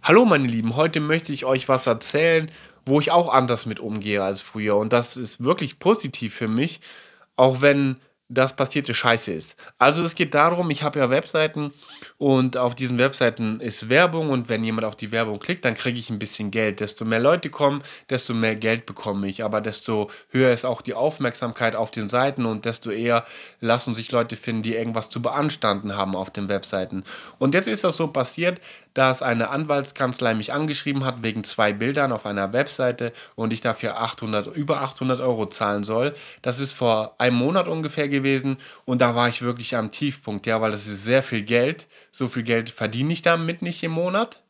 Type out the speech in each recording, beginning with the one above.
Hallo meine Lieben, heute möchte ich euch was erzählen, wo ich auch anders mit umgehe als früher. Und das ist wirklich positiv für mich, auch wenn das passierte scheiße ist. Also es geht darum, ich habe ja Webseiten und auf diesen Webseiten ist Werbung und wenn jemand auf die Werbung klickt, dann kriege ich ein bisschen Geld. Desto mehr Leute kommen, desto mehr Geld bekomme ich, aber desto höher ist auch die Aufmerksamkeit auf den Seiten und desto eher lassen sich Leute finden, die irgendwas zu beanstanden haben auf den Webseiten. Und jetzt ist das so passiert, dass eine Anwaltskanzlei mich angeschrieben hat wegen zwei Bildern auf einer Webseite und ich dafür 800, über 800 Euro zahlen soll. Das ist vor einem Monat ungefähr gewesen gewesen und da war ich wirklich am Tiefpunkt, ja, weil das ist sehr viel Geld. So viel Geld verdiene ich damit nicht im Monat.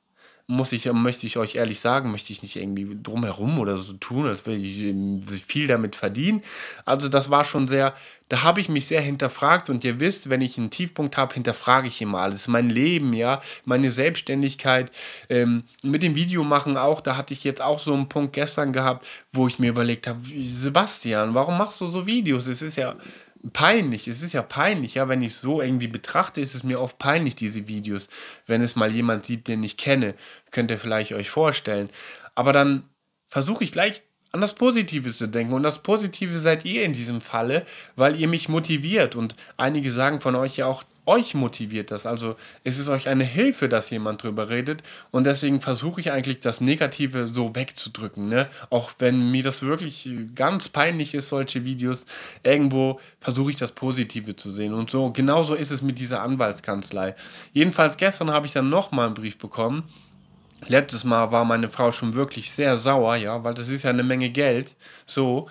Muss ich, möchte ich euch ehrlich sagen, möchte ich nicht irgendwie drumherum oder so tun, als würde ich ähm, viel damit verdienen. Also das war schon sehr, da habe ich mich sehr hinterfragt und ihr wisst, wenn ich einen Tiefpunkt habe, hinterfrage ich immer alles. Mein Leben, ja, meine Selbstständigkeit, ähm, mit dem Video machen auch, da hatte ich jetzt auch so einen Punkt gestern gehabt, wo ich mir überlegt habe, Sebastian, warum machst du so Videos? Es ist ja peinlich. Es ist ja peinlich, ja, wenn ich so irgendwie betrachte, ist es mir oft peinlich, diese Videos. Wenn es mal jemand sieht, den ich kenne, könnt ihr vielleicht euch vorstellen. Aber dann versuche ich gleich an das Positive zu denken. Und das Positive seid ihr in diesem Falle, weil ihr mich motiviert. Und einige sagen von euch ja auch, euch motiviert das. Also ist es euch eine Hilfe, dass jemand drüber redet. Und deswegen versuche ich eigentlich das Negative so wegzudrücken. Ne? Auch wenn mir das wirklich ganz peinlich ist, solche Videos, irgendwo versuche ich das Positive zu sehen. Und so, genauso ist es mit dieser Anwaltskanzlei. Jedenfalls gestern habe ich dann nochmal einen Brief bekommen. Letztes Mal war meine Frau schon wirklich sehr sauer, ja, weil das ist ja eine Menge Geld. So,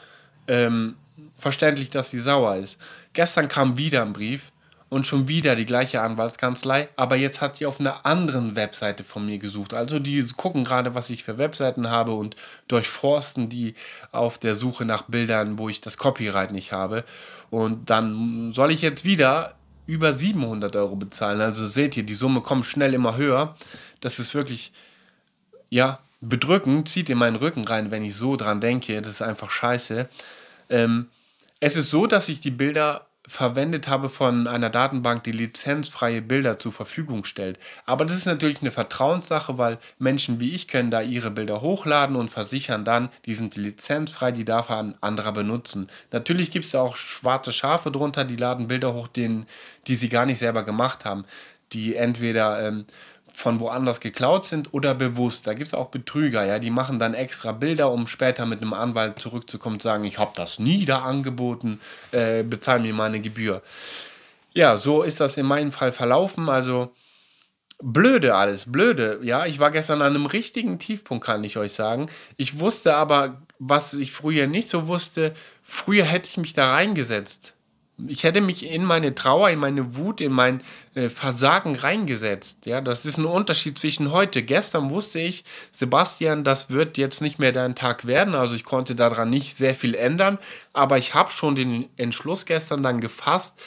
ähm, verständlich, dass sie sauer ist. Gestern kam wieder ein Brief und schon wieder die gleiche Anwaltskanzlei, aber jetzt hat sie auf einer anderen Webseite von mir gesucht. Also die gucken gerade, was ich für Webseiten habe und durchforsten die auf der Suche nach Bildern, wo ich das Copyright nicht habe. Und dann soll ich jetzt wieder über 700 Euro bezahlen. Also seht ihr, die Summe kommt schnell immer höher. Das ist wirklich, ja, bedrückend, zieht in meinen Rücken rein, wenn ich so dran denke. Das ist einfach scheiße. Ähm, es ist so, dass ich die Bilder verwendet habe, von einer Datenbank, die lizenzfreie Bilder zur Verfügung stellt. Aber das ist natürlich eine Vertrauenssache, weil Menschen wie ich können da ihre Bilder hochladen und versichern dann, die sind lizenzfrei, die darf ein anderer benutzen. Natürlich gibt es auch schwarze Schafe drunter, die laden Bilder hoch, denen, die sie gar nicht selber gemacht haben, die entweder ähm, von woanders geklaut sind oder bewusst. Da gibt es auch Betrüger, ja, die machen dann extra Bilder, um später mit einem Anwalt zurückzukommen und sagen, ich habe das nie da angeboten, äh, bezahl mir meine Gebühr. Ja, so ist das in meinem Fall verlaufen. Also blöde alles, blöde. Ja, ich war gestern an einem richtigen Tiefpunkt, kann ich euch sagen. Ich wusste aber, was ich früher nicht so wusste, früher hätte ich mich da reingesetzt ich hätte mich in meine Trauer, in meine Wut, in mein äh, Versagen reingesetzt. Ja, das ist ein Unterschied zwischen heute. Gestern wusste ich, Sebastian, das wird jetzt nicht mehr dein Tag werden. Also ich konnte daran nicht sehr viel ändern, aber ich habe schon den Entschluss gestern dann gefasst,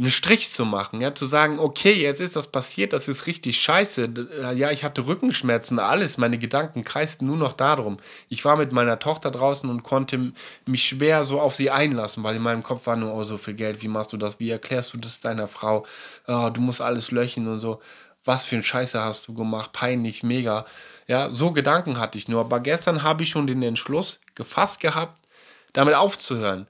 einen Strich zu machen, ja, zu sagen, okay, jetzt ist das passiert, das ist richtig scheiße. Äh, ja, ich hatte Rückenschmerzen, alles, meine Gedanken kreisten nur noch darum. Ich war mit meiner Tochter draußen und konnte mich schwer so auf sie einlassen, weil in meinem Kopf war nur, oh, so viel Geld, wie machst du das, wie erklärst du das deiner Frau, oh, du musst alles löchen und so. Was für ein Scheiße hast du gemacht, peinlich, mega. Ja, so Gedanken hatte ich nur. Aber gestern habe ich schon den Entschluss gefasst gehabt, damit aufzuhören.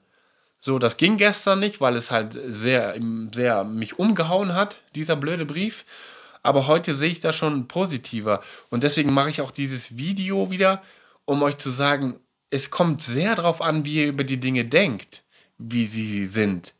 So, das ging gestern nicht, weil es halt sehr, sehr mich umgehauen hat, dieser blöde Brief. Aber heute sehe ich das schon positiver. Und deswegen mache ich auch dieses Video wieder, um euch zu sagen, es kommt sehr darauf an, wie ihr über die Dinge denkt, wie sie sind.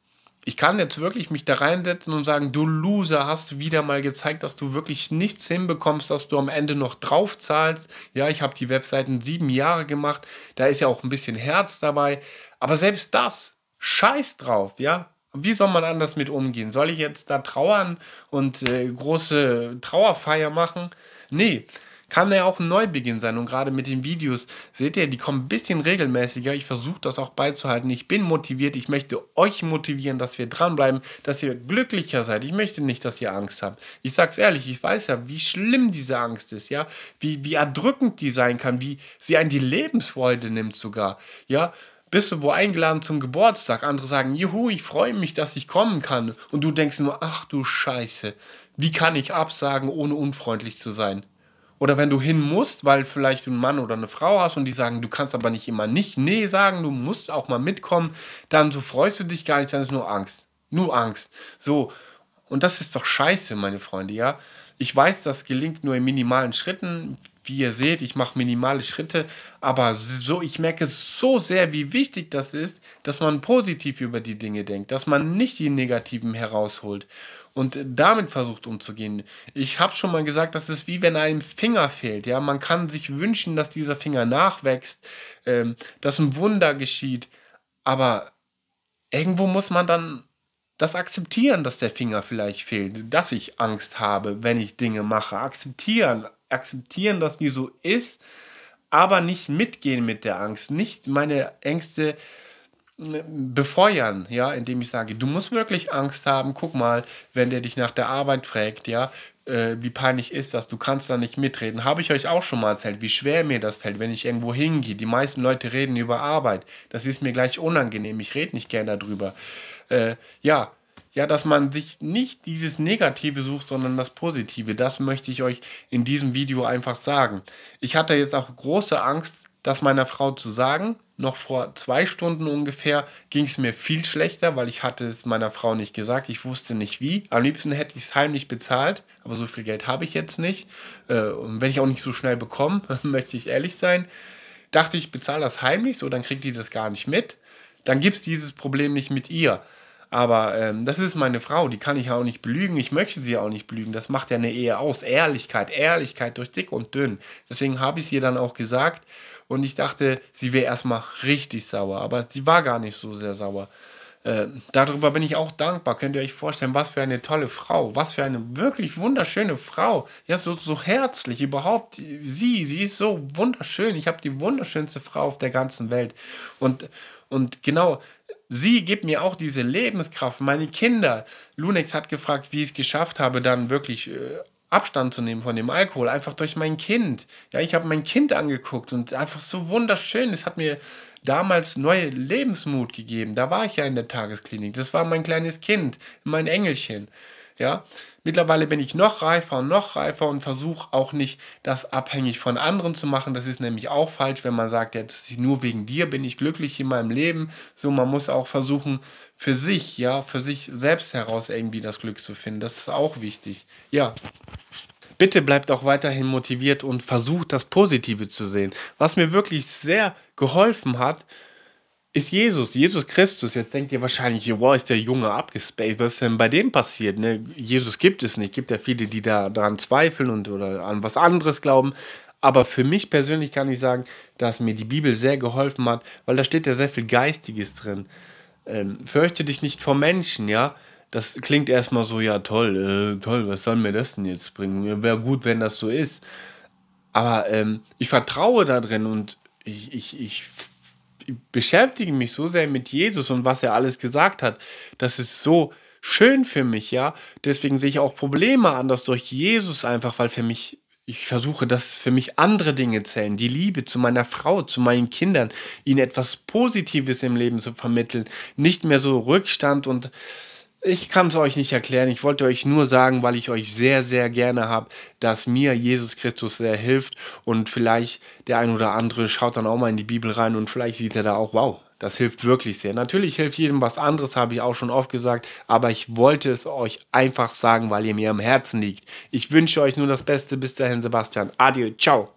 Ich kann jetzt wirklich mich da reinsetzen und sagen, du Loser hast wieder mal gezeigt, dass du wirklich nichts hinbekommst, dass du am Ende noch drauf zahlst. Ja, ich habe die Webseiten sieben Jahre gemacht, da ist ja auch ein bisschen Herz dabei. Aber selbst das Scheiß drauf, ja. Wie soll man anders mit umgehen? Soll ich jetzt da trauern und äh, große Trauerfeier machen? Nee, kann ja auch ein Neubeginn sein. Und gerade mit den Videos, seht ihr, die kommen ein bisschen regelmäßiger. Ich versuche das auch beizuhalten. Ich bin motiviert. Ich möchte euch motivieren, dass wir dranbleiben, dass ihr glücklicher seid. Ich möchte nicht, dass ihr Angst habt. Ich sag's ehrlich, ich weiß ja, wie schlimm diese Angst ist, ja. Wie, wie erdrückend die sein kann, wie sie einen die Lebensfreude nimmt sogar, ja bist du wo eingeladen zum Geburtstag. Andere sagen, juhu, ich freue mich, dass ich kommen kann. Und du denkst nur, ach du Scheiße, wie kann ich absagen, ohne unfreundlich zu sein? Oder wenn du hin musst, weil vielleicht du einen Mann oder eine Frau hast und die sagen, du kannst aber nicht immer nicht Nee sagen, du musst auch mal mitkommen, dann so freust du dich gar nicht, dann ist nur Angst. Nur Angst. So. Und das ist doch scheiße, meine Freunde, ja. Ich weiß, das gelingt nur in minimalen Schritten wie ihr seht, ich mache minimale Schritte, aber so, ich merke so sehr, wie wichtig das ist, dass man positiv über die Dinge denkt, dass man nicht die negativen herausholt und damit versucht umzugehen. Ich habe schon mal gesagt, das ist wie wenn einem Finger fehlt. Ja, man kann sich wünschen, dass dieser Finger nachwächst, ähm, dass ein Wunder geschieht, aber irgendwo muss man dann das akzeptieren, dass der Finger vielleicht fehlt, dass ich Angst habe, wenn ich Dinge mache, akzeptieren, akzeptieren, dass die so ist, aber nicht mitgehen mit der Angst, nicht meine Ängste äh, befeuern, ja, indem ich sage, du musst wirklich Angst haben, guck mal, wenn der dich nach der Arbeit fragt, ja, äh, wie peinlich ist das, du kannst da nicht mitreden. Habe ich euch auch schon mal erzählt, wie schwer mir das fällt, wenn ich irgendwo hingehe. Die meisten Leute reden über Arbeit, das ist mir gleich unangenehm, ich rede nicht gern darüber. Äh, ja, ja, dass man sich nicht dieses Negative sucht, sondern das Positive. Das möchte ich euch in diesem Video einfach sagen. Ich hatte jetzt auch große Angst, das meiner Frau zu sagen. Noch vor zwei Stunden ungefähr ging es mir viel schlechter, weil ich hatte es meiner Frau nicht gesagt. Ich wusste nicht wie. Am liebsten hätte ich es heimlich bezahlt, aber so viel Geld habe ich jetzt nicht. Äh, und wenn ich auch nicht so schnell bekomme, möchte ich ehrlich sein. Dachte ich, bezahle das heimlich, so dann kriegt die das gar nicht mit. Dann gibt es dieses Problem nicht mit ihr. Aber ähm, das ist meine Frau, die kann ich auch nicht belügen. Ich möchte sie auch nicht belügen. Das macht ja eine Ehe aus. Ehrlichkeit, Ehrlichkeit durch dick und dünn. Deswegen habe ich es ihr dann auch gesagt. Und ich dachte, sie wäre erstmal richtig sauer. Aber sie war gar nicht so sehr sauer. Äh, darüber bin ich auch dankbar. Könnt ihr euch vorstellen, was für eine tolle Frau, was für eine wirklich wunderschöne Frau. Ja, so, so herzlich überhaupt. Sie, sie ist so wunderschön. Ich habe die wunderschönste Frau auf der ganzen Welt. Und, und genau Sie gibt mir auch diese Lebenskraft. Meine Kinder. Lunex hat gefragt, wie ich es geschafft habe, dann wirklich äh, Abstand zu nehmen von dem Alkohol. Einfach durch mein Kind. Ja, ich habe mein Kind angeguckt und einfach so wunderschön. Es hat mir damals neue Lebensmut gegeben. Da war ich ja in der Tagesklinik. Das war mein kleines Kind, mein Engelchen. Ja? Mittlerweile bin ich noch reifer und noch reifer und versuche auch nicht, das abhängig von anderen zu machen. Das ist nämlich auch falsch, wenn man sagt, jetzt nur wegen dir bin ich glücklich in meinem Leben. So, man muss auch versuchen, für sich, ja, für sich selbst heraus irgendwie das Glück zu finden. Das ist auch wichtig. Ja. Bitte bleibt auch weiterhin motiviert und versucht, das Positive zu sehen. Was mir wirklich sehr geholfen hat, ist Jesus, Jesus Christus. Jetzt denkt ihr wahrscheinlich, wow, ist der Junge abgespaced. Was ist denn bei dem passiert? Ne? Jesus gibt es nicht. Gibt ja viele, die da daran zweifeln und oder an was anderes glauben. Aber für mich persönlich kann ich sagen, dass mir die Bibel sehr geholfen hat, weil da steht ja sehr viel Geistiges drin. Ähm, fürchte dich nicht vor Menschen, ja. Das klingt erstmal so, ja toll, äh, toll, was soll mir das denn jetzt bringen? Wäre gut, wenn das so ist. Aber ähm, ich vertraue da drin und ich, ich, ich beschäftige mich so sehr mit Jesus und was er alles gesagt hat. Das ist so schön für mich, ja. Deswegen sehe ich auch Probleme anders durch Jesus einfach, weil für mich, ich versuche, dass für mich andere Dinge zählen. Die Liebe zu meiner Frau, zu meinen Kindern, ihnen etwas Positives im Leben zu vermitteln. Nicht mehr so Rückstand und ich kann es euch nicht erklären. Ich wollte euch nur sagen, weil ich euch sehr, sehr gerne habe, dass mir Jesus Christus sehr hilft. Und vielleicht der ein oder andere schaut dann auch mal in die Bibel rein und vielleicht sieht er da auch, wow, das hilft wirklich sehr. Natürlich hilft jedem was anderes, habe ich auch schon oft gesagt, aber ich wollte es euch einfach sagen, weil ihr mir am Herzen liegt. Ich wünsche euch nur das Beste. Bis dahin, Sebastian. Adieu, ciao.